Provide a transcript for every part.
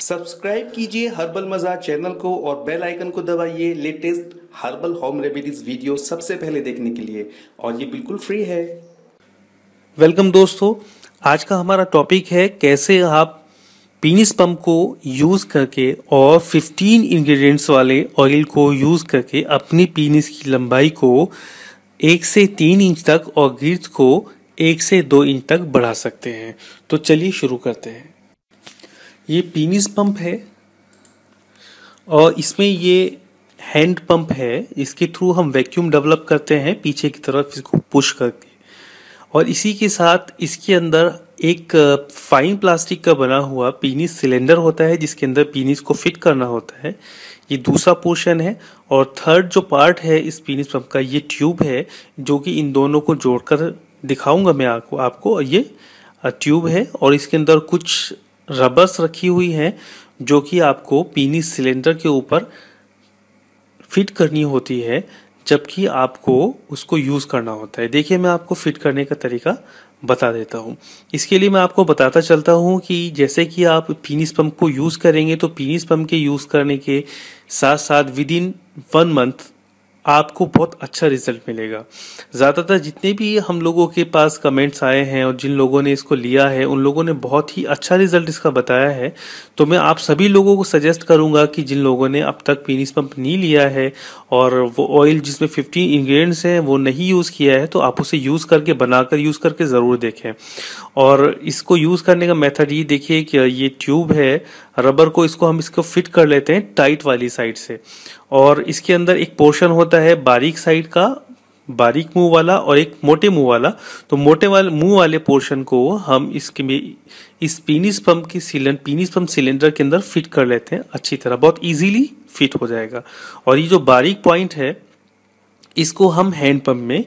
subscribe कीजिए herbal मजा channel को और बेल आइकन को दबाइए latest herbal home remedies video सबसे पहले देखने के लिए और ये बिल्कुल फ्री है वेलकम दोस्तों आज का हमारा टॉपिक है कैसे आप पीनिस पंप को यूज़ करके और 15 इंग्रेडिएंट्स वाले ऑयल को यूज़ करके अपनी पीनिस की लंबाई को एक से तीन इंच तक और गिर्द को एक से दो इंच तक बढ़ा सकते हैं तो चलिए शुरू करते हैं ये पीनिस पंप है और इसमें ये हैंड पंप है इसके थ्रू हम वैक्यूम डेवलप करते हैं पीछे की तरफ इसको पुश करके और इसी के साथ इसके अंदर एक फाइन प्लास्टिक का बना हुआ पीनिस सिलेंडर होता है जिसके अंदर पीनिस को फिट करना होता है ये दूसरा पोर्शन है और थर्ड जो पार्ट है इस पीनिस पंप का ये ट्यूब है जो कि इन दोनों को जोड़कर दिखाऊंगा मैं आपको आपको ये ट्यूब है और इसके अंदर कुछ रबर्स रखी हुई हैं जो कि आपको पीनी सिलेंडर के ऊपर फिट करनी होती है जबकि आपको उसको यूज़ करना होता है देखिए मैं आपको फिट करने का तरीका बता देता हूँ इसके लिए मैं आपको बताता चलता हूँ कि जैसे कि आप पीनिस पंप को यूज़ करेंगे तो पीनिस पंप के यूज़ करने के साथ साथ विद इन वन मंथ आपको बहुत अच्छा रिजल्ट मिलेगा ज़्यादातर जितने भी हम लोगों के पास कमेंट्स आए हैं और जिन लोगों ने इसको लिया है उन लोगों ने बहुत ही अच्छा रिजल्ट इसका बताया है तो मैं आप सभी लोगों को सजेस्ट करूंगा कि जिन लोगों ने अब तक पीनिस पंप नहीं लिया है और वो ऑयल जिसमें फिफ्टीन इन्ग्रीडियंट्स हैं वो नहीं यूज़ किया है तो आप उसे यूज़ करके बनाकर यूज़ करके ज़रूर देखें और इसको यूज़ करने का मेथड ये देखिए कि ये ट्यूब है रबर को इसको हम इसको फिट कर लेते हैं टाइट वाली साइड से और इसके अंदर एक पोर्शन होता है बारीक साइड का बारीक मुंह वाला और एक मोटे मुंह वाला तो मोटे वाले मुंह वाले पोर्शन को हम इसके में इस पीनिस पंप की सिलेंडर पीनिस पंप सिलेंडर के अंदर फिट कर लेते हैं अच्छी तरह बहुत इजीली फिट हो जाएगा और ये जो बारीक पॉइंट है इसको हम हैंड पंप में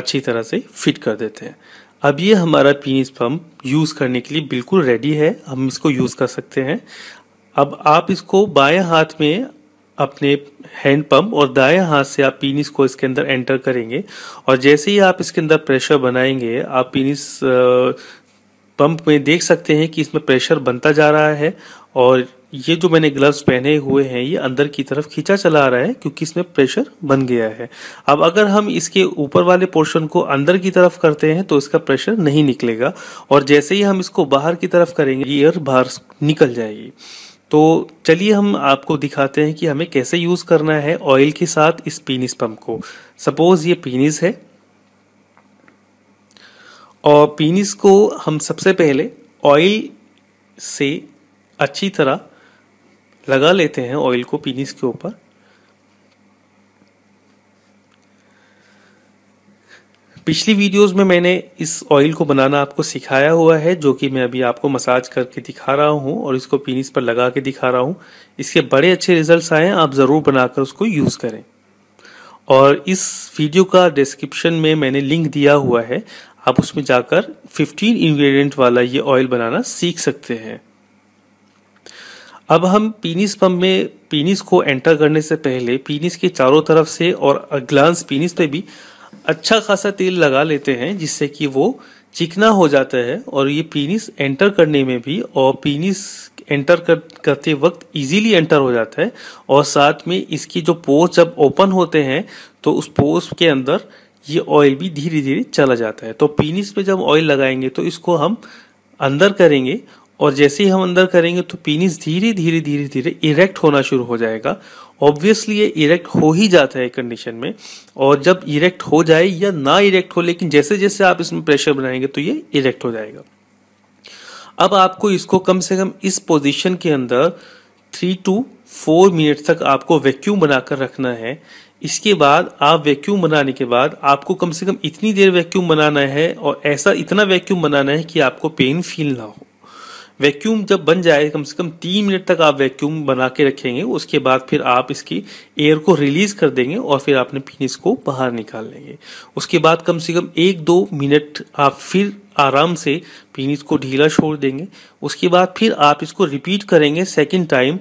अच्छी तरह से फिट कर देते हैं अब ये हमारा पीनिस पम्प यूज़ करने के लिए बिल्कुल रेडी है हम इसको यूज़ कर सकते हैं अब आप इसको बाएं हाथ में अपने हैंड पंप और दाएं हाथ से आप पीनिस को इसके अंदर एंटर करेंगे और जैसे ही आप इसके अंदर प्रेशर बनाएंगे आप पीनिस पंप में देख सकते हैं कि इसमें प्रेशर बनता जा रहा है और ये जो मैंने ग्लव्स पहने हुए हैं ये अंदर की तरफ खींचा चला आ रहा है क्योंकि इसमें प्रेशर बन गया है अब अगर हम इसके ऊपर वाले पोर्शन को अंदर की तरफ करते हैं तो इसका प्रेशर नहीं निकलेगा और जैसे ही हम इसको बाहर की तरफ करेंगे एयर बाहर निकल जाएगी तो चलिए हम आपको दिखाते हैं कि हमें कैसे यूज़ करना है ऑयल के साथ इस पीनिस पंप को सपोज़ ये पीनिस है और पीनिस को हम सबसे पहले ऑयल से अच्छी तरह लगा लेते हैं ऑयल को पीनिस के ऊपर पिछली वीडियोस में मैंने इस ऑयल को बनाना आपको सिखाया हुआ है जो कि मैं अभी आपको मसाज करके दिखा रहा हूँ और इसको पीनिस पर लगा के दिखा रहा हूँ इसके बड़े अच्छे रिजल्ट्स आए हैं आप ज़रूर बनाकर उसको यूज़ करें और इस वीडियो का डिस्क्रिप्शन में मैंने लिंक दिया हुआ है आप उसमें जाकर 15 इंग्रेडिएंट वाला ये ऑयल बनाना सीख सकते हैं अब हम पीनिस पंप में पीनिस को एंटर करने से पहले पीनिस के चारों तरफ से और ग्लांस पीनिस पे भी अच्छा खासा तेल लगा लेते हैं जिससे कि वो चिकना हो जाता है और ये पीनिस एंटर करने में भी और पीनिस एंटर कर, करते वक्त इजीली एंटर हो जाता है और साथ में इसकी जो पोर्स जब ओपन होते हैं तो उस पोर्स के अंदर ये ऑयल भी धीरे धीरे चला जाता है तो पीनिस पे जब ऑयल लगाएंगे तो इसको हम अंदर करेंगे और जैसे ही हम अंदर करेंगे तो पीनिस धीरे धीरे धीरे धीरे इरेक्ट होना शुरू हो जाएगा ऑब्वियसली ये इरेक्ट हो ही जाता है कंडीशन में और जब इरेक्ट हो जाए या ना इरेक्ट हो लेकिन जैसे जैसे आप इसमें प्रेशर बनाएंगे तो ये इरेक्ट हो जाएगा अब आपको इसको कम से कम इस पोजिशन के अंदर थ्री टू फोर मिनट तक आपको वैक्यूम बनाकर रखना है इसके बाद आप वैक्यूम बनाने के बाद आपको कम से कम इतनी देर वैक्यूम बनाना है और ऐसा इतना वैक्यूम बनाना है कि आपको पेन फील ना हो वैक्यूम जब बन जाए कम से कम तीन मिनट तक आप वैक्यूम बना के रखेंगे उसके बाद फिर आप इसकी एयर को रिलीज कर देंगे और फिर आपने पीनिस को बाहर निकाल लेंगे उसके बाद कम से कम एक दो मिनट आप फिर आराम से पीनिस को ढीला छोड़ देंगे उसके बाद फिर आप इसको रिपीट करेंगे सेकेंड टाइम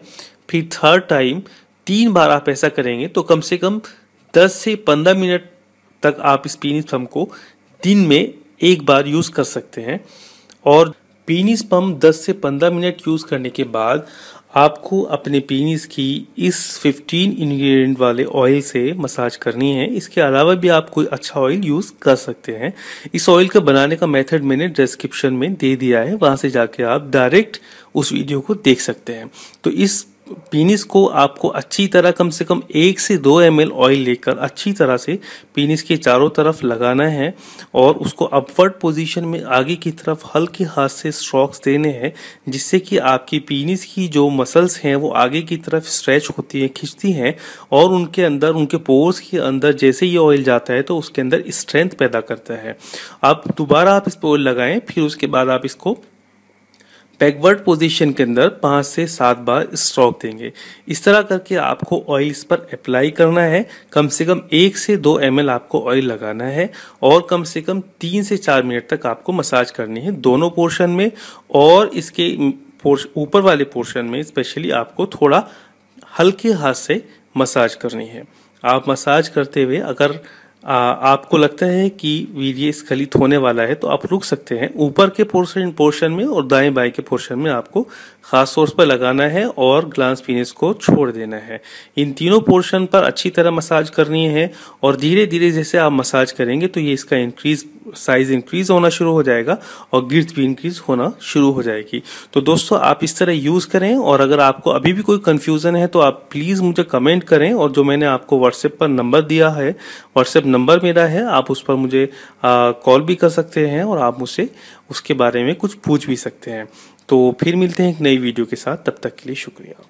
फिर थर्ड टाइम तीन बार आप ऐसा करेंगे तो कम से कम दस से पंद्रह मिनट तक आप इस पीनिस पम्प को दिन में एक बार यूज़ कर सकते हैं और पीनिस पंप 10 से 15 मिनट यूज़ करने के बाद आपको अपने पीनिस की इस 15 इंग्रेडिएंट वाले ऑयल से मसाज करनी है इसके अलावा भी आप कोई अच्छा ऑयल यूज़ कर सकते हैं इस ऑयल का बनाने का मेथड मैंने डिस्क्रिप्शन में दे दिया है वहाँ से जाके आप डायरेक्ट उस वीडियो को देख सकते हैं तो इस पीनिस को आपको अच्छी तरह कम से कम एक से दो एम ऑयल लेकर अच्छी तरह से पीनिस के चारों तरफ लगाना है और उसको अपवर्ड पोजीशन में आगे की तरफ हल्के हाथ से स्ट्रोक्स देने हैं जिससे कि आपकी पीनिस की जो मसल्स हैं वो आगे की तरफ स्ट्रेच होती हैं खींचती हैं और उनके अंदर उनके पोर्स के अंदर जैसे ये ऑयल जाता है तो उसके अंदर स्ट्रेंथ पैदा करता है आप दोबारा आप इस पर ऑयल लगाएं फिर उसके बाद आप इसको बैकवर्ड पोजीशन के अंदर पाँच से सात बार स्ट्रोक देंगे इस तरह करके आपको ऑयल इस पर अप्लाई करना है कम से कम एक से दो एम आपको ऑयल लगाना है और कम से कम तीन से चार मिनट तक आपको मसाज करनी है दोनों पोर्शन में और इसके ऊपर वाले पोर्शन में स्पेशली आपको थोड़ा हल्के हाथ से मसाज करनी है आप मसाज करते हुए अगर आ, आपको लगता है कि वीर्य स्खलित होने वाला है तो आप रुक सकते हैं ऊपर के पोर्शन पोर्शन में और दाएं बाएं के पोर्शन में आपको खास सोर्स पर लगाना है और ग्लांस पीनिस को छोड़ देना है इन तीनों पोर्शन पर अच्छी तरह मसाज करनी है और धीरे धीरे जैसे आप मसाज करेंगे तो ये इसका इंक्रीज साइज इंक्रीज होना शुरू हो जाएगा और गिर्द भी इंक्रीज होना शुरू हो जाएगी तो दोस्तों आप इस तरह यूज करें और अगर आपको अभी भी कोई कंफ्यूजन है तो आप प्लीज मुझे कमेंट करें और जो मैंने आपको व्हाट्सएप पर नंबर दिया है व्हाट्सएप नंबर मेरा है आप उस पर मुझे कॉल भी कर सकते हैं और आप मुझसे उसके बारे में कुछ पूछ भी सकते हैं तो फिर मिलते हैं एक नई वीडियो के साथ तब तक के लिए शुक्रिया